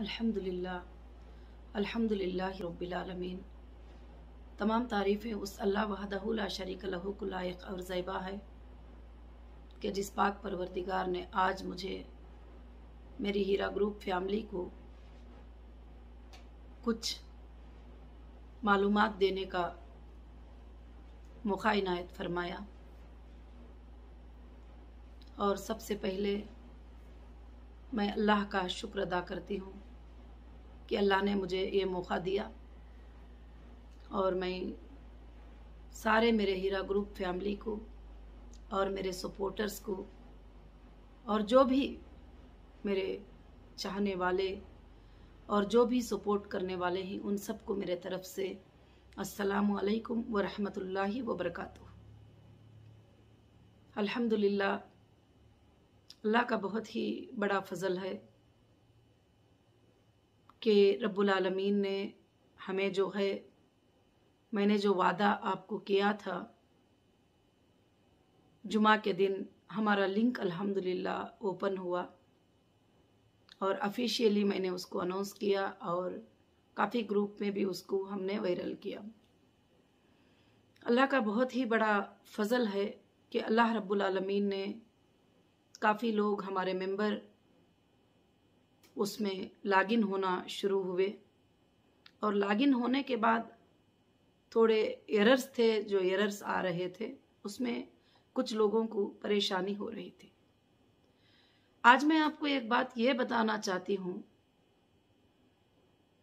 अल्हम्दुलिल्लाह अल्हम्दुलिल्लाह आलमीन तमाम तारीफ़ें उस अल्लाह वहदहुला शरीक लहू को लायक और ज़ैबा है कि जिस पाक परवरदिगार ने आज मुझे मेरी हीरा ग्रुप फैमिली को कुछ मालूम देने का मौका इनायत फरमाया और सबसे पहले मैं अल्लाह का शुक्र अदा करती हूँ कि अल्लाह ने मुझे ये मौका दिया और मैं सारे मेरे हीरा ग्रुप फैमिली को और मेरे सपोर्टर्स को और जो भी मेरे चाहने वाले और जो भी सपोर्ट करने वाले हैं उन सबको मेरे तरफ से अस्सलाम वालेकुम व रहमतुल्लाहि व बरकातहू अल्हम्दुलिल्लाह अल्लाह का बहुत ही बड़ा फजल है कि रब्बुल आलमीन ने हमें जो है मैंने जो वादा आपको किया था जुमा के दिन हमारा लिंक अल्हम्दुलिल्लाह ओपन हुआ और ऑफिशियली मैंने उसको अनाउंस किया और काफ़ी ग्रुप में भी उसको हमने वायरल किया अल्लाह का बहुत ही बड़ा फजल है कि अल्लाह रब्बुल आलमीन ने काफ़ी लोग हमारे मेंबर उसमें लॉगिन होना शुरू हुए और लॉगिन होने के बाद थोड़े एरर्स थे जो एरर्स आ रहे थे उसमें कुछ लोगों को परेशानी हो रही थी आज मैं आपको एक बात यह बताना चाहती हूँ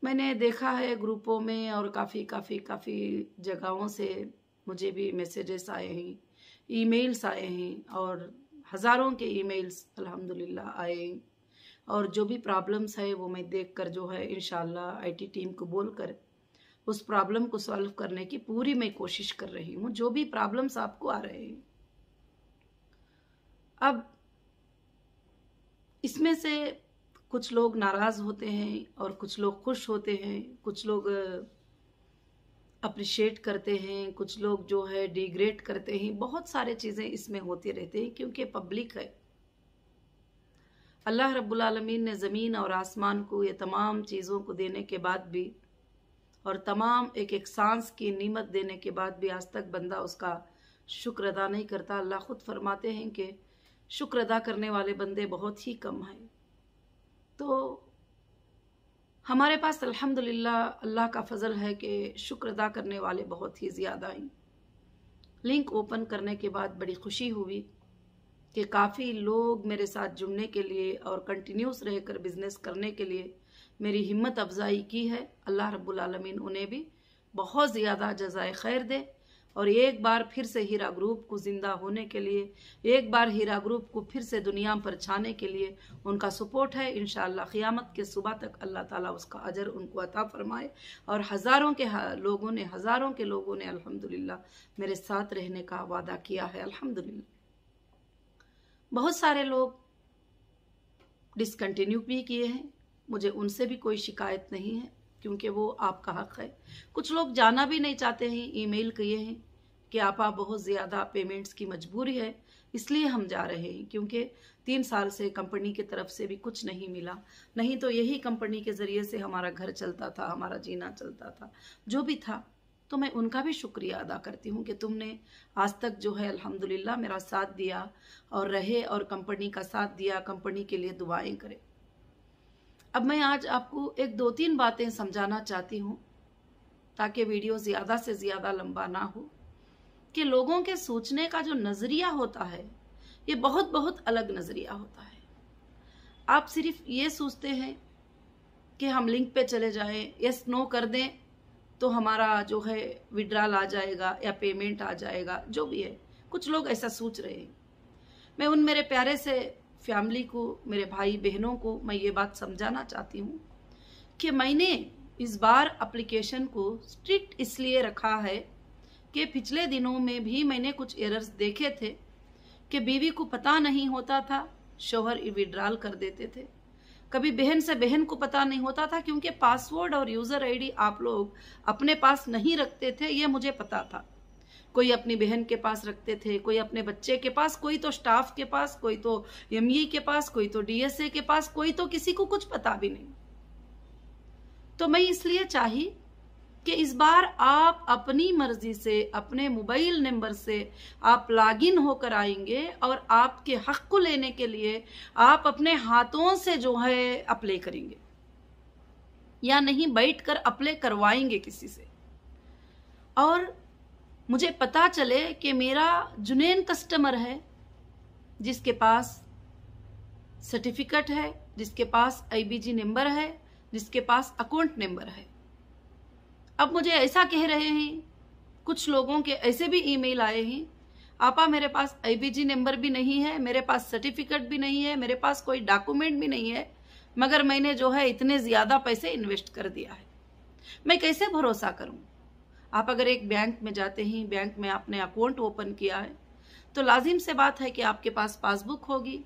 मैंने देखा है ग्रुपों में और काफ़ी काफ़ी काफ़ी जगहों से मुझे भी मैसेजेस आए हैं ईमेल्स आए हैं और हज़ारों के ईमेल्स अल्हम्दुलिल्लाह आए हैं और जो भी प्रॉब्लम्स है वो मैं देख कर जो है इन आईटी टीम को बोल कर उस प्रॉब्लम को सॉल्व करने की पूरी मैं कोशिश कर रही हूँ जो भी प्रॉब्लम्स आपको आ रहे हैं अब इसमें से कुछ लोग नाराज़ होते हैं और कुछ लोग खुश होते हैं कुछ लोग अप्रिशिएट करते हैं कुछ लोग जो है डिग्रेड करते हैं बहुत सारे चीज़ें इसमें होती रहती हैं क्योंकि पब्लिक है अल्लाह रब्बुलमीन ने ज़मीन और आसमान को ये तमाम चीज़ों को देने के बाद भी और तमाम एक एक सांस की नीमत देने के बाद भी आज तक बंदा उसका शुक्र अदा नहीं करता अल्लाह खुद फरमाते हैं कि शुक्र अदा करने वाले बंदे बहुत ही कम हैं तो हमारे पास अल्हम्दुलिल्लाह अल्लाह का फजल है कि शुक्र अदा करने वाले बहुत ही ज़्यादा हैं लिंक ओपन करने के बाद बड़ी खुशी हुई कि काफ़ी लोग मेरे साथ जुड़ने के लिए और कंटिन्यूस रहकर बिजनेस करने के लिए मेरी हिम्मत अफजाई की है अल्लाह रब्बुल आलमीन उन्हें भी बहुत ज़्यादा जजाय खैर दे और एक बार फिर से हीरा ग्रुप को ज़िंदा होने के लिए एक बार हीरा ग्रुप को फिर से दुनिया पर छाने के लिए उनका सपोर्ट है इन क़ियामत के सुबह तक अल्लाह ताला उसका अजर उनको अता फरमाए और हज़ारों के लोगों ने हज़ारों के लोगों ने अल्हम्दुलिल्लाह मेरे साथ रहने का वादा किया है अल्हम्दुलिल्लाह बहुत सारे लोग डिसकंटिन्यू भी किए हैं मुझे उनसे भी कोई शिकायत नहीं है क्योंकि वो आपका हक है कुछ लोग जाना भी नहीं चाहते हैं ईमेल किए हैं कि आप बहुत ज़्यादा पेमेंट्स की मजबूरी है इसलिए हम जा रहे हैं क्योंकि तीन साल से कंपनी की तरफ से भी कुछ नहीं मिला नहीं तो यही कंपनी के ज़रिए से हमारा घर चलता था हमारा जीना चलता था जो भी था तो मैं उनका भी शुक्रिया अदा करती हूँ कि तुमने आज तक जो है अल्हम्दुलिल्लाह मेरा साथ दिया और रहे और कंपनी का साथ दिया कंपनी के लिए दुआएं करें अब मैं आज आपको एक दो तीन बातें समझाना चाहती हूँ ताकि वीडियो ज़्यादा से ज़्यादा लंबा ना हो कि लोगों के सोचने का जो नज़रिया होता है ये बहुत बहुत अलग नज़रिया होता है आप सिर्फ ये सोचते हैं कि हम लिंक पे चले जाएं यस नो कर दें तो हमारा जो है विड्राल आ जाएगा या पेमेंट आ जाएगा जो भी है कुछ लोग ऐसा सोच रहे हैं मैं उन मेरे प्यारे से फैमिली को मेरे भाई बहनों को मैं ये बात समझाना चाहती हूँ कि मैंने इस बार अप्लीकेशन को स्ट्रिक्ट इसलिए रखा है कि पिछले दिनों में भी मैंने कुछ एरर्स देखे थे कि बीवी को पता नहीं होता था शोहर विड्रॉल कर देते थे कभी बहन से बहन को पता नहीं होता था क्योंकि पासवर्ड और यूज़र आईडी आप लोग अपने पास नहीं रखते थे ये मुझे पता था कोई अपनी बहन के पास रखते थे कोई अपने बच्चे के पास कोई तो स्टाफ के पास कोई तो एम e के पास कोई तो डीएसए के पास कोई तो किसी को कुछ पता भी नहीं तो मैं इसलिए चाही कि इस बार आप अपनी मर्जी से अपने मोबाइल नंबर से आप लॉगिन होकर आएंगे और आपके हक को लेने के लिए आप अपने हाथों से जो है अप्ले करेंगे या नहीं बैठ कर अप्ले करवाएंगे किसी से और मुझे पता चले कि मेरा जुनैन कस्टमर है जिसके पास सर्टिफिकेट है जिसके पास आईबीजी नंबर है जिसके पास अकाउंट नंबर है अब मुझे ऐसा कह रहे हैं कुछ लोगों के ऐसे भी ईमेल आए हैं आपा मेरे पास आईबीजी नंबर भी नहीं है मेरे पास सर्टिफिकेट भी नहीं है मेरे पास कोई डॉक्यूमेंट भी नहीं है मगर मैंने जो है इतने ज़्यादा पैसे इन्वेस्ट कर दिया है मैं कैसे भरोसा करूं आप अगर एक बैंक में जाते हैं बैंक में आपने अकाउंट ओपन किया है तो लाजिम से बात है कि आपके पास पासबुक होगी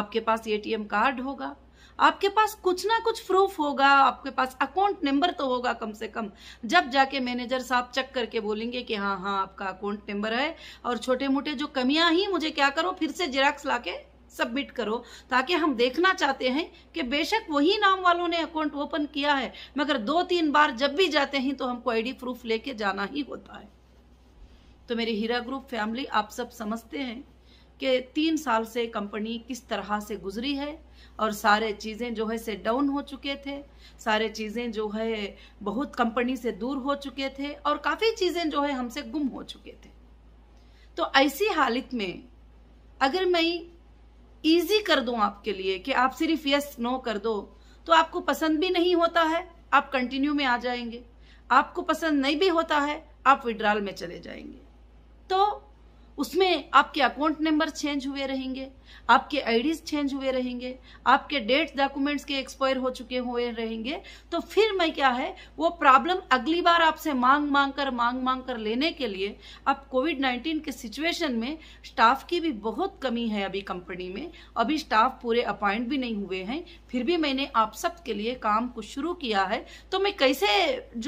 आपके पास एटीएम कार्ड होगा आपके पास कुछ ना कुछ प्रूफ होगा आपके पास अकाउंट नंबर तो होगा कम से कम जब जाके मैनेजर साहब चेक करके बोलेंगे कि हाँ हाँ आपका अकाउंट नंबर है और छोटे मोटे जो कमियां ही मुझे क्या करो फिर से जेराक्स लाके सबमिट करो ताकि हम देखना चाहते हैं कि बेशक वही नाम वालों ने अकाउंट ओपन किया है मगर दो तीन बार जब भी जाते हैं तो हमको डी प्रूफ लेके जाना ही होता है तो मेरी हीरा ग्रुप फैमिली आप सब समझते हैं कि तीन साल से कंपनी किस तरह से गुजरी है और सारे चीज़ें जो है से डाउन हो चुके थे सारे चीज़ें जो है बहुत कंपनी से दूर हो चुके थे और काफ़ी चीज़ें जो है हमसे गुम हो चुके थे तो ऐसी हालत में अगर मैं इजी कर दूं आपके लिए कि आप सिर्फ यस नो कर दो तो आपको पसंद भी नहीं होता है आप कंटिन्यू में आ जाएंगे आपको पसंद नहीं भी होता है आप विड्रॉल में चले जाएंगे तो उसमें आपके अकाउंट नंबर चेंज हुए रहेंगे आपके आईडीज चेंज हुए रहेंगे आपके डेट्स डॉक्यूमेंट्स के एक्सपायर हो चुके हुए रहेंगे तो फिर मैं क्या है वो प्रॉब्लम अगली बार आपसे मांग मांग कर मांग मांग कर लेने के लिए अब कोविड नाइन्टीन के सिचुएशन में स्टाफ की भी बहुत कमी है अभी कंपनी में अभी स्टाफ पूरे अपॉइंट भी नहीं हुए हैं फिर भी मैंने आप सब के लिए काम को शुरू किया है तो मैं कैसे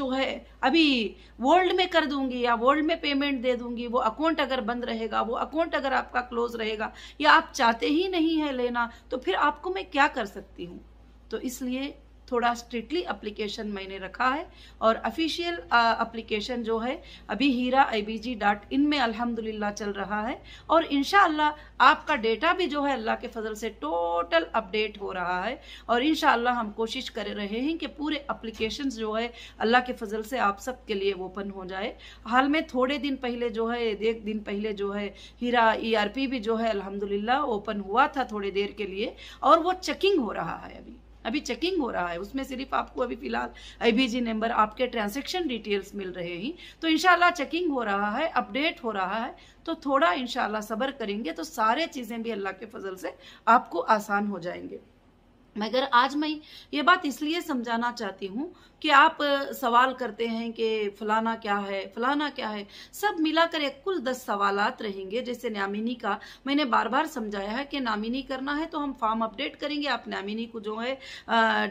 जो है अभी वर्ल्ड में कर दूंगी या वर्ल्ड में पेमेंट दे दूंगी वो अकाउंट अगर बंद रहे रहेगा वो अकाउंट अगर आपका क्लोज रहेगा या आप चाहते ही नहीं है लेना तो फिर आपको मैं क्या कर सकती हूँ तो इसलिए थोड़ा स्ट्रिक्टली अप्लीकेशन मैंने रखा है और अफिशियल अप्लीकेशन जो है अभी हीरा आई डॉट इन में अल्हम्दुलिल्लाह चल रहा है और इन आपका डेटा भी जो है अल्लाह के फजल से टोटल अपडेट हो रहा है और इन हम कोशिश कर रहे हैं कि पूरे अप्लीकेशन जो है अल्लाह के फजल से आप सब के लिए ओपन हो जाए हाल में थोड़े दिन पहले जो है एक दिन पहले जो है हीरा ई e भी जो है अलहमदिल्ला ओपन हुआ था थोड़ी देर के लिए और वो चेकिंग हो रहा है अभी अभी चेकिंग हो रहा है उसमें सिर्फ आपको अभी फिलहाल आईबीजी नंबर आपके ट्रांजेक्शन डिटेल्स मिल रहे हैं तो इनशाला चेकिंग हो रहा है अपडेट हो रहा है तो थोड़ा इनशाला सबर करेंगे तो सारे चीज़ें भी अल्लाह के फजल से आपको आसान हो जाएंगे मगर आज मैं ये बात इसलिए समझाना चाहती हूँ कि आप सवाल करते हैं कि फलाना क्या है फलाना क्या है सब मिलाकर एक कुल दस सवालात रहेंगे जैसे नामिनी का मैंने बार बार समझाया है कि नामिनी करना है तो हम फॉर्म अपडेट करेंगे आप नामिनी को जो है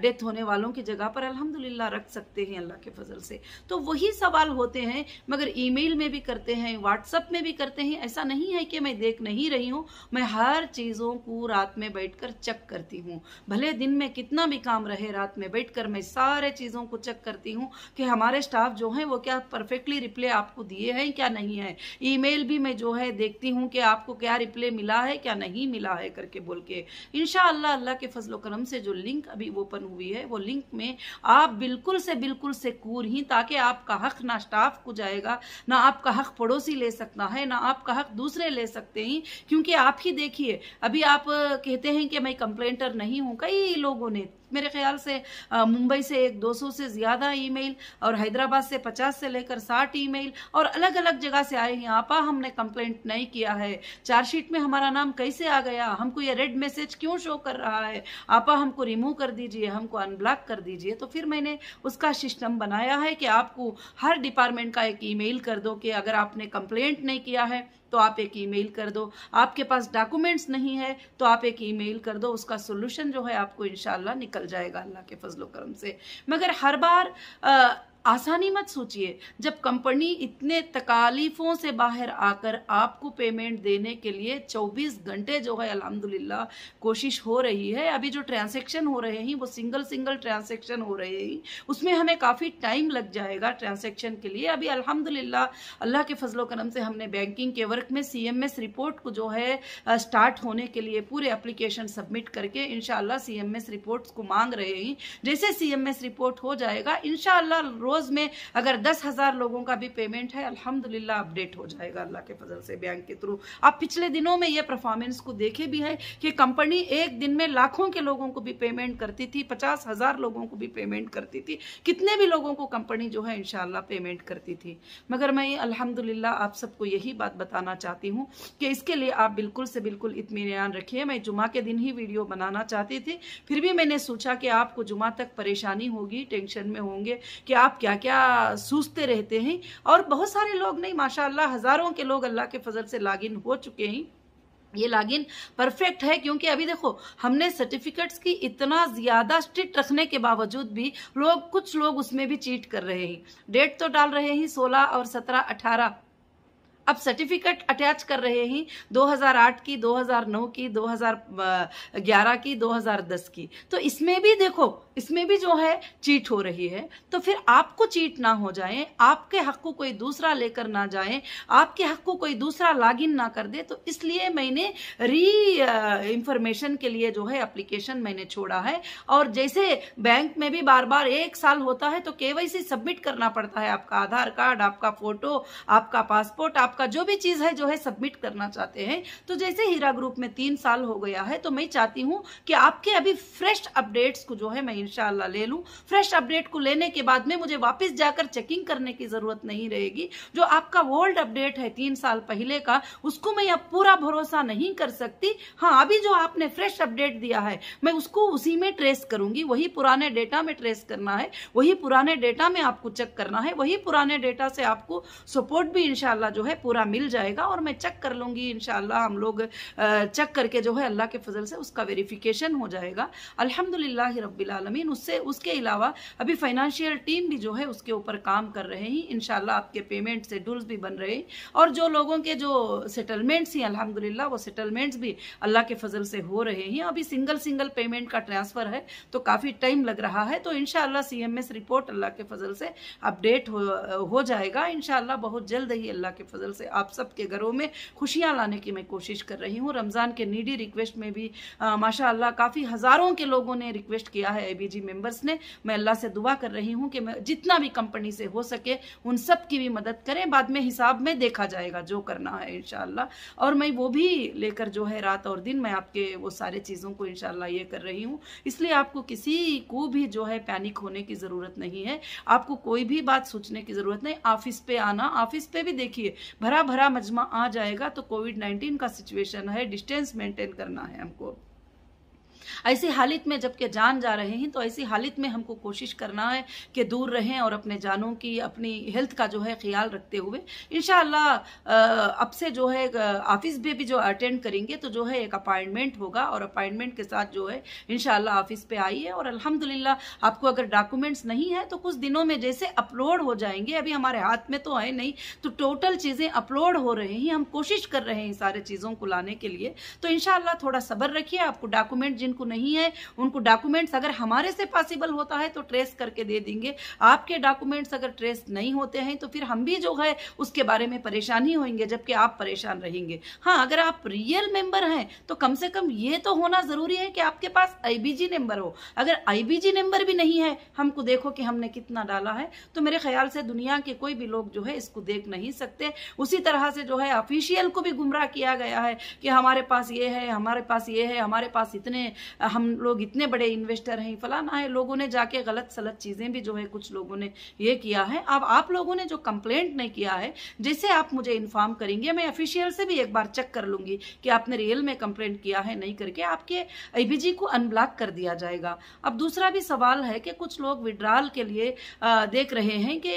डेथ होने वालों की जगह पर अल्हम्दुलिल्लाह रख सकते हैं अल्लाह के फजल से तो वही सवाल होते हैं मगर ई में भी करते हैं व्हाट्सअप में भी करते हैं ऐसा नहीं है कि मैं देख नहीं रही हूँ मैं हर चीज़ों को रात में बैठ चेक करती हूँ भले दिन में कितना भी काम रहे रात में बैठ मैं सारे चीज़ों को को चेक करती हूँ कि हमारे स्टाफ जो हैं वो क्या परफेक्टली रिप्ले आपको दिए हैं क्या नहीं है ईमेल भी मैं जो है देखती हूँ कि आपको क्या रिप्ले मिला है क्या नहीं मिला है करके बोल के इन अल्लाह के फजलो करम से जो लिंक अभी ओपन हुई है वो लिंक में आप बिल्कुल से बिल्कुल से कूर ही ताकि आपका हक ना स्टाफ को जाएगा ना आपका हक पड़ोसी ले सकता है ना आपका हक दूसरे ले सकते हैं क्योंकि आप ही देखिए अभी आप कहते हैं कि मैं कंप्लेंटर नहीं हूं कई लोगों ने मेरे ख्याल से मुंबई से एक 200 से ज़्यादा ईमेल और हैदराबाद से 50 से लेकर 60 ईमेल और अलग अलग जगह से आए हैं आपा हमने कंप्लेंट नहीं किया है चार्जशीट में हमारा नाम कैसे आ गया हमको ये रेड मैसेज क्यों शो कर रहा है आपा हमको रिमूव कर दीजिए हमको अनब्लॉक कर दीजिए तो फिर मैंने उसका सिस्टम बनाया है कि आपको हर डिपार्टमेंट का एक ई कर दो कि अगर आपने कंप्लेंट नहीं किया है तो आप एक ईमेल कर दो आपके पास डॉक्यूमेंट्स नहीं है तो आप एक ईमेल कर दो उसका सोल्यूशन जो है आपको इनशाला निकल जाएगा अल्लाह के फजलोक्रम से मगर हर बार आ, आसानी मत सोचिए जब कंपनी इतने तकालीफों से बाहर आकर आपको पेमेंट देने के लिए 24 घंटे जो है अलहमदुल्ला कोशिश हो रही है अभी जो ट्रांसेक्शन हो रहे हैं वो सिंगल सिंगल ट्रांसेक्शन हो रहे हैं उसमें हमें काफ़ी टाइम लग जाएगा ट्रांसेक्शन के लिए अभी अलहमदिल्ला अल्लाह के फजलो करम से हमने बैंकिंग के वर्क में सी रिपोर्ट को जो है स्टार्ट होने के लिए पूरे अप्लीकेशन सबमिट करके इनशाला सी एम रिपोर्ट्स को मांग रहे हैं जैसे सी रिपोर्ट हो जाएगा इनशाला रोज रोज़ में अगर दस हज़ार लोगों का भी पेमेंट है अल्हम्दुलिल्लाह अपडेट हो जाएगा अल्लाह के फजल से बैंक के थ्रू आप पिछले दिनों में ये परफॉर्मेंस को देखे भी है कि कंपनी एक दिन में लाखों के लोगों को भी पेमेंट करती थी पचास हज़ार लोगों को भी पेमेंट करती थी कितने भी लोगों को कंपनी जो है इनशाला पेमेंट करती थी मगर मैं अलहमदिल्ला आप सबको यही बात बताना चाहती हूँ कि इसके लिए आप बिल्कुल से बिल्कुल इतमान रखिए मैं जुमा के दिन ही वीडियो बनाना चाहती थी फिर भी मैंने सोचा कि आपको जुमा तक परेशानी होगी टेंशन में होंगे कि आप क्या क्या क्या सूझते रहते हैं और बहुत सारे लोग नहीं माशाल्लाह हज़ारों के लोग अल्लाह के फजल से लागिन हो चुके हैं ये लॉगिन परफेक्ट है क्योंकि अभी देखो हमने सर्टिफिकेट्स की इतना ज़्यादा स्ट्रिक्ट रखने के बावजूद भी लोग कुछ लोग उसमें भी चीट कर रहे हैं डेट तो डाल रहे हैं सोलह और सत्रह अठारह अब सर्टिफिकेट अटैच कर रहे हैं 2008 की 2009 की 2011 की 2010 की तो इसमें भी देखो इसमें भी जो है चीट हो रही है तो फिर आपको चीट ना हो जाए आपके हक को कोई दूसरा लेकर ना जाए आपके हक को कोई दूसरा लागइन ना कर दे तो इसलिए मैंने री इंफॉर्मेशन के लिए जो है एप्लीकेशन मैंने छोड़ा है और जैसे बैंक में भी बार बार एक साल होता है तो केवाईसी सबमिट करना पड़ता है आपका आधार कार्ड आपका फोटो आपका पासपोर्ट आप आपका जो भी चीज़ है जो है सबमिट करना चाहते हैं तो जैसे हीरा ग्रुप में तीन साल हो गया है तो मैं चाहती हूँ कि आपके अभी फ्रेश अपडेट्स को जो है मैं इनशाला ले लूँ फ्रेश अपडेट को लेने के बाद में मुझे वापस जाकर चेकिंग करने की ज़रूरत नहीं रहेगी जो आपका ओल्ड अपडेट है तीन साल पहले का उसको मैं अब पूरा भरोसा नहीं कर सकती हाँ अभी जो आपने फ्रेश अपडेट दिया है मैं उसको उसी में ट्रेस करूंगी वही पुराने डेटा में ट्रेस करना है वही पुराने डेटा में आपको चेक करना है वही पुराने डेटा से आपको सपोर्ट भी इनशाला जो है पूरा मिल जाएगा और मैं चेक कर लूँगी इन हम लोग चेक करके जो है अल्लाह के फजल से उसका वेरीफ़िकेशन हो जाएगा अलहमदिल्ला रबालमीन उससे उसके अलावा अभी फाइनेंशियल टीम भी जो है उसके ऊपर काम कर रहे हैं इन आपके पेमेंट शेड्यूल्स भी बन रहे हैं और जो लोगों के जो सेटलमेंट्स हैं अलहमदिल्ला वो सेटलमेंट्स भी अल्लाह के फजल से हो रहे हैं अभी सिंगल सिंगल पेमेंट का ट्रांसफ़र है तो काफ़ी टाइम लग रहा है तो इन एस रिपोर्ट अल्लाह के फजल से अपडेट हो, हो जाएगा इन बहुत जल्द ही अल्लाह के फजल से आप सबके घरों में खुशियाँ लाने की मैं कोशिश कर रही हूँ रमज़ान के नीडी रिक्वेस्ट में भी माशा काफ़ी हज़ारों के लोगों ने रिक्वेस्ट किया है ए मेंबर्स ने मैं अल्लाह से दुआ कर रही हूँ कि मैं जितना भी कंपनी से हो सके उन सब की भी मदद करें बाद में हिसाब में देखा जाएगा जो करना है इन और मैं वो भी लेकर जो है रात और दिन मैं आपके वो सारे चीज़ों को इन ये कर रही हूँ इसलिए आपको किसी को भी जो है पैनिक होने की ज़रूरत नहीं है आपको कोई भी बात सोचने की ज़रूरत नहीं ऑफिस पे आना ऑफिस पे भी देखिए भरा भरा मजमा आ जाएगा तो कोविड नाइन्टीन का सिचुएशन है डिस्टेंस मेंटेन करना है हमको ऐसी हालत में जबकि जान जा रहे हैं तो ऐसी हालत में हमको कोशिश करना है कि दूर रहें और अपने जानों की अपनी हेल्थ का जो है ख्याल रखते हुए इन अब से जो है ऑफिस में भी जो अटेंड करेंगे तो जो है एक अपॉइंटमेंट होगा और अपॉइंटमेंट के साथ जो है इन ऑफिस पे आइए और अलहमदिल्ला आपको अगर डॉक्यूमेंट्स नहीं है तो कुछ दिनों में जैसे अपलोड हो जाएंगे अभी हमारे हाथ में तो है नहीं तो टोटल चीज़ें अपलोड हो रही हैं हम कोशिश कर रहे हैं सारे चीज़ों को लाने के लिए तो इनशाला थोड़ा सबर रखिए आपको डॉक्यूमेंट जिनको नहीं है उनको डॉक्यूमेंट्स अगर हमारे से पॉसिबल होता है तो ट्रेस करके दे देंगे आपके डॉक्यूमेंट्स अगर ट्रेस नहीं होते हैं तो फिर हम भी जो है उसके बारे में परेशान ही होंगे जबकि आप परेशान रहेंगे हाँ अगर आप रियल मेंबर हैं तो कम से कम ये तो होना जरूरी है कि आपके पास आईबीजी नंबर हो अगर आईबीजी नंबर भी नहीं है हमको देखो कि हमने कितना डाला है तो मेरे ख्याल से दुनिया के कोई भी लोग जो है इसको देख नहीं सकते उसी तरह से जो है ऑफिशियल को भी गुमराह किया गया है कि हमारे पास ये है हमारे पास ये है हमारे पास इतने हम लोग इतने बड़े इन्वेस्टर हैं फलाना है लोगों ने जाके गलत सलत चीज़ें भी जो है कुछ लोगों ने ये किया है अब आप लोगों ने जो कंप्लेंट नहीं किया है जैसे आप मुझे इन्फॉर्म करेंगे मैं ऑफिशियल से भी एक बार चेक कर लूँगी कि आपने रियल में कंप्लेंट किया है नहीं करके आपके आई को अनब्लॉक कर दिया जाएगा अब दूसरा भी सवाल है कि कुछ लोग विड्रॉल के लिए देख रहे हैं कि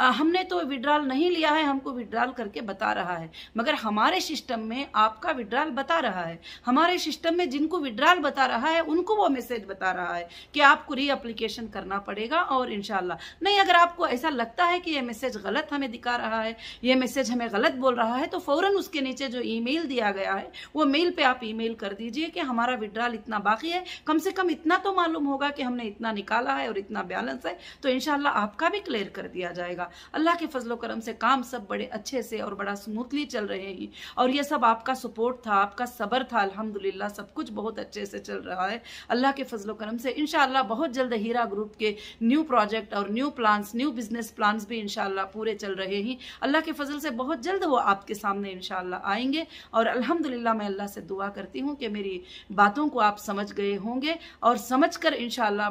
हमने तो विड्रॉल नहीं लिया है हमको विड्रॉल करके बता रहा है मगर हमारे सिस्टम में आपका विड्रॉल बता रहा है हमारे सिस्टम में जिनको विड्रॉल बता रहा रहा है उनको वो मैसेज बता रहा है कि आपको री अप्लीकेशन करना पड़ेगा और इनशाला नहीं अगर आपको ऐसा लगता है कि ये मैसेज गलत हमें दिखा रहा है ये मैसेज हमें गलत बोल रहा है तो फ़ौरन उसके नीचे जो ईमेल दिया गया है वो मेल पे आप ईमेल कर दीजिए कि हमारा विड्रॉल इतना बाकी है कम से कम इतना तो मालूम होगा कि हमने इतना निकाला है और इतना बैलेंस है तो इनशाला आपका भी क्लियर कर दिया जाएगा अल्लाह के फजलो करम से काम सब बड़े अच्छे से और बड़ा स्मूथली चल रहे हैं और ये सब आपका सपोर्ट था आपका सबर था अलहमदुल्ला सब कुछ बहुत अच्छे से चल रहा है अल्लाह के फजलो करम से इन बहुत जल्द हीरा ग्रुप के न्यू प्रोजेक्ट और new plans new business plans भी इन पूरे चल रहे हैं अल्लाह के फजल से बहुत जल्द वो आपके सामने इन आएंगे और अल्हम्दुलिल्लाह मैं अल्लाह से दुआ करती हूँ कि मेरी बातों को आप समझ गए होंगे और समझ कर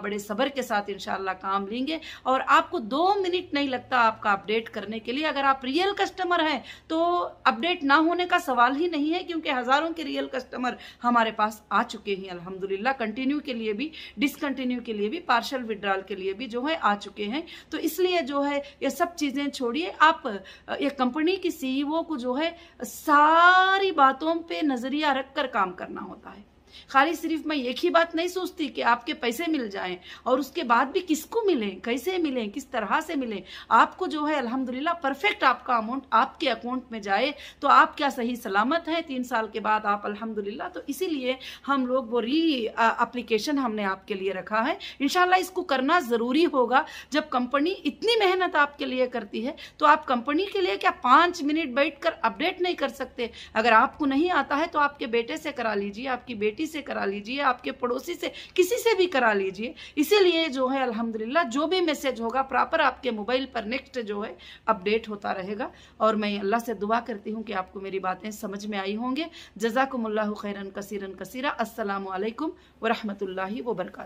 बड़े सब्र के साथ इन काम लेंगे और आपको दो मिनट नहीं लगता आपका अपडेट करने के लिए अगर आप रियल कस्टमर हैं तो अपडेट ना होने का सवाल ही नहीं है क्योंकि हज़ारों के रियल कस्टमर हमारे पास आ चुके हैं अलहमद अलहमदिल्ला कंटिन्यू के लिए भी डिसकंटिन्यू के लिए भी पार्शल विड्रॉल के लिए भी जो है आ चुके हैं तो इसलिए जो है ये सब चीज़ें छोड़िए आप ये कंपनी की सीईओ e को जो है सारी बातों पे नज़रिया रख कर काम करना होता है खाली सिर्फ मैं एक ही बात नहीं सोचती कि आपके पैसे मिल जाएं और उसके बाद भी किसको मिले कैसे मिले किस तरह से मिले आपको जो है अल्हम्दुलिल्लाह परफेक्ट आपका अमाउंट आपके अकाउंट में जाए तो आप क्या सही सलामत है तीन साल के बाद आप अल्हम्दुलिल्लाह तो इसीलिए हम लोग वो री अप्लीकेशन हमने आपके लिए रखा है इनशाला इसको करना ज़रूरी होगा जब कंपनी इतनी मेहनत आपके लिए करती है तो आप कंपनी के लिए क्या पाँच मिनट बैठ अपडेट नहीं कर सकते अगर आपको नहीं आता है तो आपके बेटे से करा लीजिए आपकी बेटी किसी से करा लीजिए आपके पड़ोसी से किसी से भी करा लीजिए इसीलिए जो है अल्हम्दुलिल्लाह जो भी मैसेज होगा प्रॉपर आपके मोबाइल पर नेक्स्ट जो है अपडेट होता रहेगा और मैं अल्लाह से दुआ करती हूँ कि आपको मेरी बातें समझ में आई होंगे जजाकमल्ला खैरन कसीरन कसीरा असलकम वरहमल वर्का